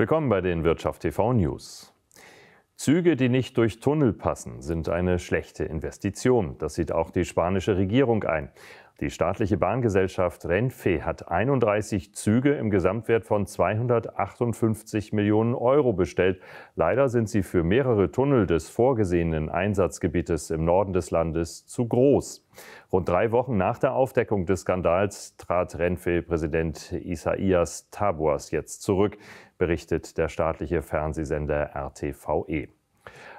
Willkommen bei den Wirtschaft TV News. Züge, die nicht durch Tunnel passen, sind eine schlechte Investition. Das sieht auch die spanische Regierung ein. Die staatliche Bahngesellschaft Renfe hat 31 Züge im Gesamtwert von 258 Millionen Euro bestellt. Leider sind sie für mehrere Tunnel des vorgesehenen Einsatzgebietes im Norden des Landes zu groß. Rund drei Wochen nach der Aufdeckung des Skandals trat Renfe-Präsident Isaias Tabuas jetzt zurück, berichtet der staatliche Fernsehsender RTVE.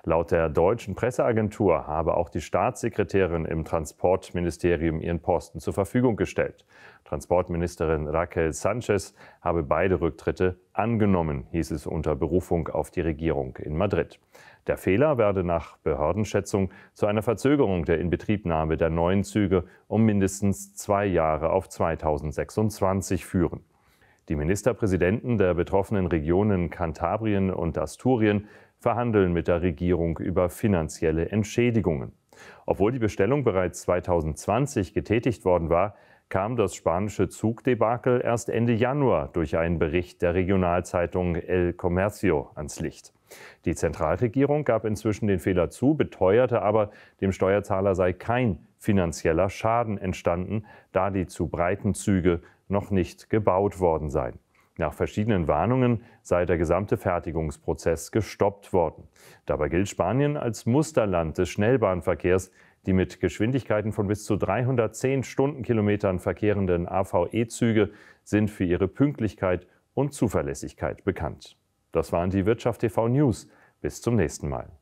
Laut der deutschen Presseagentur habe auch die Staatssekretärin im Transportministerium ihren Posten zur Verfügung gestellt. Transportministerin Raquel Sanchez habe beide Rücktritte angenommen, hieß es unter Berufung auf die Regierung in Madrid. Der Fehler werde nach Behördenschätzung zu einer Verzögerung der Inbetriebnahme der neuen Züge um mindestens zwei Jahre auf 2026 führen. Die Ministerpräsidenten der betroffenen Regionen Kantabrien und Asturien verhandeln mit der Regierung über finanzielle Entschädigungen. Obwohl die Bestellung bereits 2020 getätigt worden war, kam das spanische Zugdebakel erst Ende Januar durch einen Bericht der Regionalzeitung El Comercio ans Licht. Die Zentralregierung gab inzwischen den Fehler zu, beteuerte aber, dem Steuerzahler sei kein finanzieller Schaden entstanden, da die zu breiten Züge noch nicht gebaut worden seien. Nach verschiedenen Warnungen sei der gesamte Fertigungsprozess gestoppt worden. Dabei gilt Spanien als Musterland des Schnellbahnverkehrs. Die mit Geschwindigkeiten von bis zu 310 Stundenkilometern verkehrenden AVE-Züge sind für ihre Pünktlichkeit und Zuverlässigkeit bekannt. Das waren die Wirtschaft TV News. Bis zum nächsten Mal.